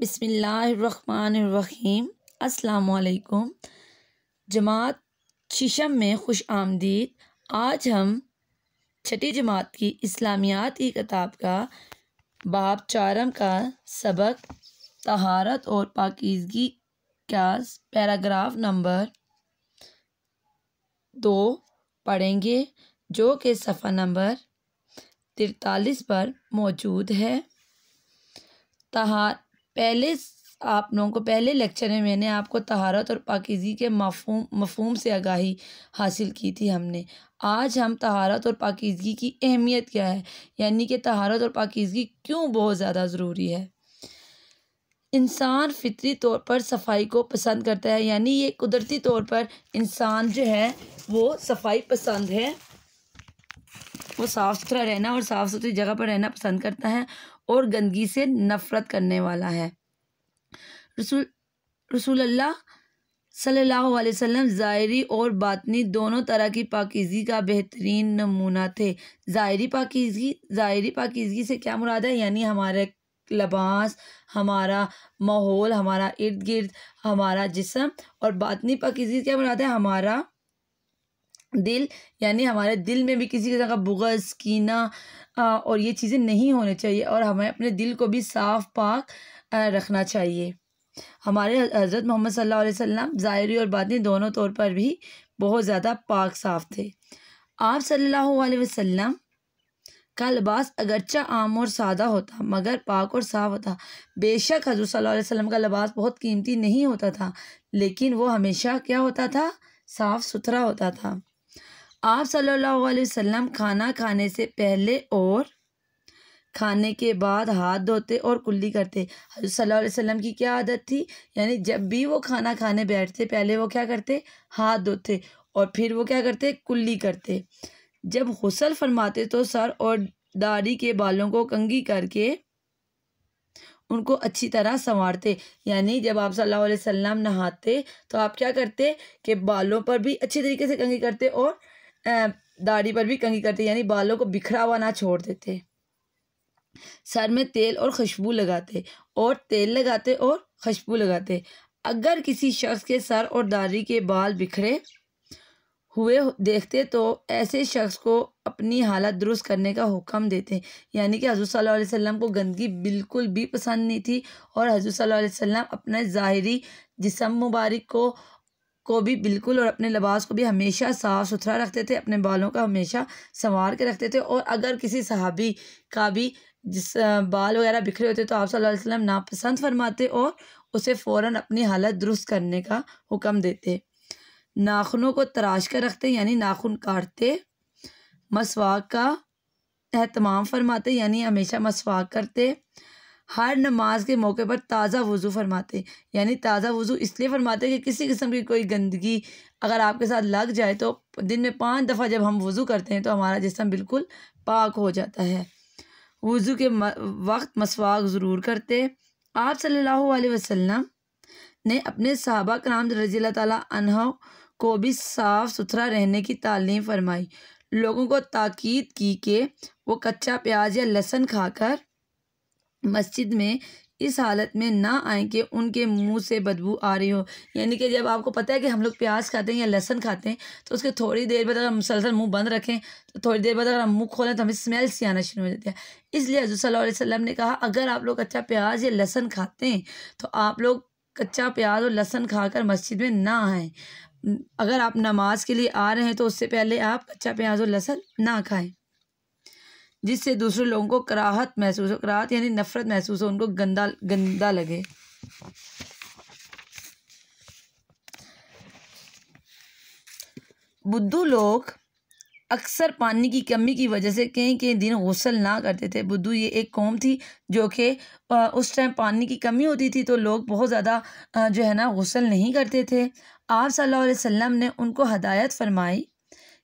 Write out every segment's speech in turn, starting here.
बिसमीम् अल्लाम जमात शीशम में खुश आमदीद आज हम छठी जमात की इस्लामियात की किताब का बाब चारम का सबक तहारत और पाकिजगी का पैराग्राफ नंबर दो पढ़ेंगे जो कि सफ़ा नंबर तिरतालीस पर मौजूद है तहार पहले आप लोगों को पहले लेक्चर में मैंने आपको तहारत और पाकिज़ी के मफहम मफहम से आगाही हासिल की थी हमने आज हम तहारत और पाकिज़गी की अहमियत क्या है यानी कि तहारत और पाकिज़गी क्यों बहुत ज़्यादा ज़रूरी है इंसान फितरी तौर पर सफाई को पसंद करता है यानी ये कुदरती तौर पर इंसान जो है वो सफाई पसंद है वो साफ़ सुथरा रहना और साफ़ सुथरी जगह पर रहना पसंद करता है और गंदगी से नफ़रत करने वाला है रसूल रसूल अल्लाह सल्लल्लाहु अलैहि वसल्लम ज़ाहरी और बातनी दोनों तरह की पाकिज़गी का बेहतरीन नमूना थे ज़ायरी पाकिज़गी ज़ाहरी पाकिज़गी से क्या मुराद है यानी हमारे लबास हमारा माहौल हमारा इर्द गिर्द हमारा जिसम और बातनी पाकिज़गी क्या मुराद है हमारा दिल यानी हमारे दिल में भी किसी तरह का बुगस कीना आ, और ये चीज़ें नहीं होनी चाहिए और हमें अपने दिल को भी साफ पाक आ, रखना चाहिए हमारे हज़रत मोहम्मद सल्लल्लाहु अलैहि वसल्लम ज़ाहरी और बातनी दोनों तौर पर भी बहुत ज़्यादा पाक साफ थे आप सल्लल्लाहु अलैहि वसल्लम का लिबास अगरचा आम और सादा होता मगर पाक और साफ होता बेशक हजरत सल्लल्लाहु अलैहि वसल्लम का लिबास बहुत कीमती नहीं होता था लेकिन वो हमेशा क्या होता था साफ़ सुथरा होता था आप सल्लल्लाहु अलैहि वसल्लम खाना खाने से पहले और खाने के बाद हाथ धोते और कुल्ली करते सल्लल्लाहु अलैहि वसल्लम की क्या आदत थी यानी जब भी वो खाना खाने बैठते पहले वो क्या करते हाथ धोते और फिर वो क्या करते कुल्ली करते जब हुसल फरमाते तो सर और दाढ़ी के बालों को कंगी करके उनको अच्छी तरह संवारते यानी जब आप सल्लल्लाहु अलैहि वसल्लम नहाते तो आप क्या करते कि बालों पर भी अच्छे तरीके से कंगी करते और दाढ़ी पर भी कंघी करते यानी बालों को बिखरा हुआ ना छोड़ देते सर में तेल और खुशबू लगाते और तेल लगाते और खुशबू लगाते अगर किसी शख्स के सर और दाढ़ी के बाल बिखरे हुए देखते तो ऐसे शख्स को अपनी हालत दुरुस्त करने का हुक्म देते यानी कि हजू सल्लल्लाहु अलैहि वसल्लम को गंदगी बिल्कुल भी पसंद नहीं थी और हजू सल्लल्लाहु अलैहि वसल्लम अपने ज़ाहरी जिसम मुबारक को को भी बिल्कुल और अपने लबास को भी हमेशा साफ़ सुथरा रखते थे अपने बालों का हमेशा संवार के रखते थे और अगर किसी सहाबी का भी जिस बाल वगैरह बिखरे होते तो आप सल्लल्लाहु अलैहि वसल्लम नापसंद फरमाते और उसे फ़ौरन अपनी हालत दुरुस्त करने का हुक्म देते नाखूनों को तराश कर रखते यानी नाखून काटते मसवाक का अहतमाम फरमाते यानी हमेशा मसवाक करते हर नमाज के मौके पर ताज़ा वज़ू फरमाते यानी ताज़ा वज़ू इसलिए फरमाते कि किसी किस्म की कोई गंदगी अगर आपके साथ लग जाए तो दिन में पाँच दफ़ा जब हम वज़ू करते हैं तो हमारा जिसम बिल्कुल पाक हो जाता है वज़ू के वक्त मसवाक ज़रूर करते आप सल्लल्लाहु अलैहि वसल्लम ने अपने सहाबा कराम रजी तह को भी साफ़ सुथरा रहने की तालीम फरमाई लोगों को ताक़ीद की कि वो कच्चा प्याज या लहसन खाकर मस्जिद में इस हालत में ना आए कि उनके मुंह से बदबू आ रही हो यानी कि जब आपको पता है कि हम लोग प्याज खाते हैं या लहसन खाते हैं तो उसके थोड़ी देर बाद अगर मुसलसल मुंह बंद रखें तो थोड़ी देर बाद अगर हम मुंह खोलें तो हमें स्मेल सी आना शुरू हो जाती है इसलिए हजू सल्लल्लाहु ने कहा अगर आप लोग अच्छा प्याज या लहसन खाते हैं तो आप लोग कच्चा प्याज और लहसन खाकर मस्जिद में ना आएँ अगर आप नमाज के लिए आ रहे हैं तो उससे पहले आप कच्चा प्याज और लहसन ना खाएँ जिससे दूसरे लोगों को कराहत महसूस हो कराहत यानी नफ़रत महसूस हो उनको गंदा गंदा लगे बुद्धू लोग अक्सर पानी की कमी की वजह से कई कई दिन गसल ना करते थे बुद्धू ये एक कौम थी जो कि उस टाइम पानी की कमी होती थी तो लोग बहुत ज़्यादा जो है ना गसल नहीं करते थे आप सल्लल्लाहु अलैहि वसल्लम ने उनको हदायत फरमाई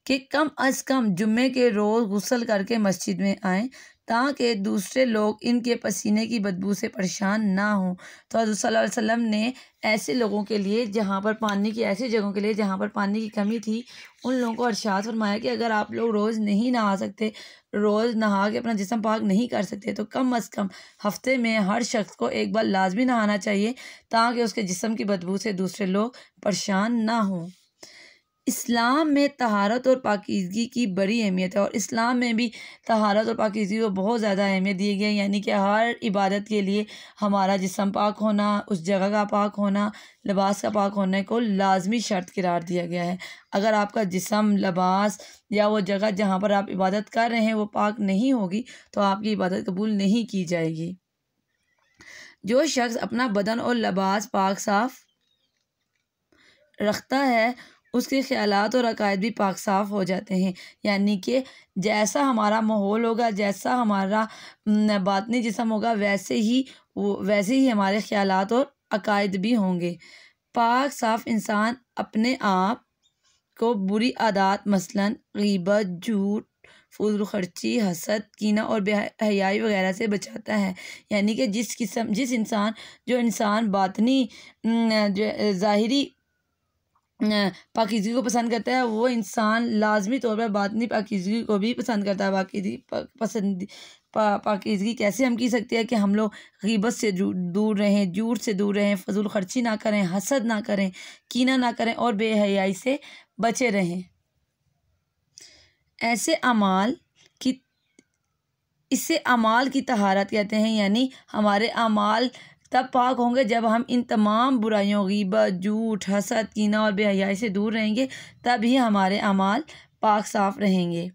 कि कम अज कम जुम्मे के रोज़ गुसल करके मस्जिद में आएँ ताकि दूसरे लोग इनके पसीने की बदबू से परेशान ना हों तो हजरत वसल्लम ने ऐसे लोगों के लिए जहाँ पर पानी की ऐसी जगहों के लिए जहाँ पर पानी की कमी थी उन लोगों को अरसात फरमाया कि अगर आप लोग रोज़ नहीं नहा सकते रोज़ नहा के अपना जिसम पाक नहीं कर सकते तो कम अज़ कम हफ्ते में हर शख्स को एक बार लाजमी नहाना चाहिए ताकि उसके जिसम की बदबू से दूसरे लोग परेशान ना हों इस्लाम में तहारत और पाकिज़गी की बड़ी अहमियत है और इस्लाम में भी तहारत और पाकिज़गी को बहुत ज़्यादा अहमियत दी गई है यानी कि हर इबादत के लिए हमारा जिसम पाक होना उस जगह का पाक होना लबास का पाक होने को लाजमी शर्त करार दिया गया है अगर आपका जिसम लबास या वो जगह जहाँ पर आप इबादत कर रहे हैं वो पाक नहीं होगी तो आपकी इबादत कबूल नहीं की जाएगी जो शख्स अपना बदन और लबास पाक साफ रखता है उसके ख्याल और अकायद भी पाक साफ़ हो जाते हैं यानी कि जैसा हमारा माहौल होगा जैसा हमारा बातनी जिसम होगा वैसे ही वो वैसे ही हमारे ख्याल और अकायद भी होंगे पाक साफ इंसान अपने आप को बुरी आदत मसलन गीबत झूठ फजल खर्ची हसद कीना और बेहयाई वगैरह से बचाता है यानी कि जिस किस्म जिस इंसान जो इंसान बातनी जो ज़ाहरी पाकिजगी को पसंद करता है वो इंसान लाजमी तौर पर बातनी पाकिजगी को भी पसंद करता है बाकी पसंद पा, पाकिजगी कैसे हम की सकते हैं कि हम लोग गीबत से दूर रहें जूट से दूर रहें फजूल खर्ची ना करें हसद ना करें कीना ना करें और बेहयाई से बचे रहें ऐसे अमाल की इसे अमाल की तहारत कहते हैं यानी हमारे अमाल तब पाक होंगे जब हम इन तमाम बुराइयों गीबत झूठ हसद कीना और बेहयाई से दूर रहेंगे तब ही हमारे अमाल पाक साफ रहेंगे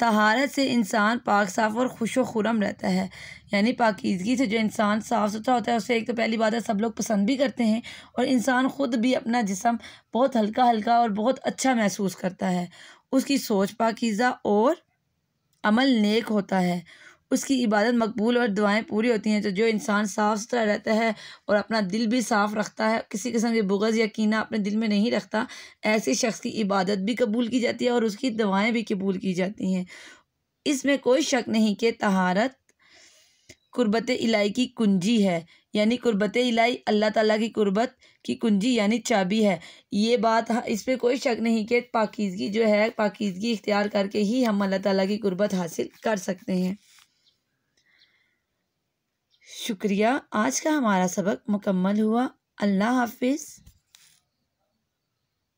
तहारत से इंसान पाक साफ और खुश व खुरम रहता है यानी पाकिजगी से जो इंसान साफ़ सुथरा होता है उसे एक तो पहली बात है सब लोग पसंद भी करते हैं और इंसान ख़ुद भी अपना जिसम बहुत हल्का हल्का और बहुत अच्छा महसूस करता है उसकी सोच पाकिज़ा और अमल नेक होता है उसकी इबादत मकबूल और दुआएं पूरी होती हैं तो जो इंसान साफ़ सुथरा रहता है और अपना दिल भी साफ़ रखता है किसी किस्म के बुगज़ या कीना अपने दिल में नहीं रखता ऐसे शख्स की इबादत भी कबूल की जाती है और उसकी दवाएँ भी कबूल की जाती हैं इसमें कोई शक नहीं कि तहारत कुर्बत इलाई की कुंजी है यानी कुर्बत इलाई अल्लाह ताला की कुर्बत की कुंजी यानी चाबी है ये बात इस पर कोई शक नहीं कि पाकिजगी जो है पाकिजगी इख्तियार करके ही हम अल्लाह ताला की कुर्बत हासिल कर सकते हैं शुक्रिया आज का हमारा सबक मुकम्मल हुआ अल्लाह हाफिज़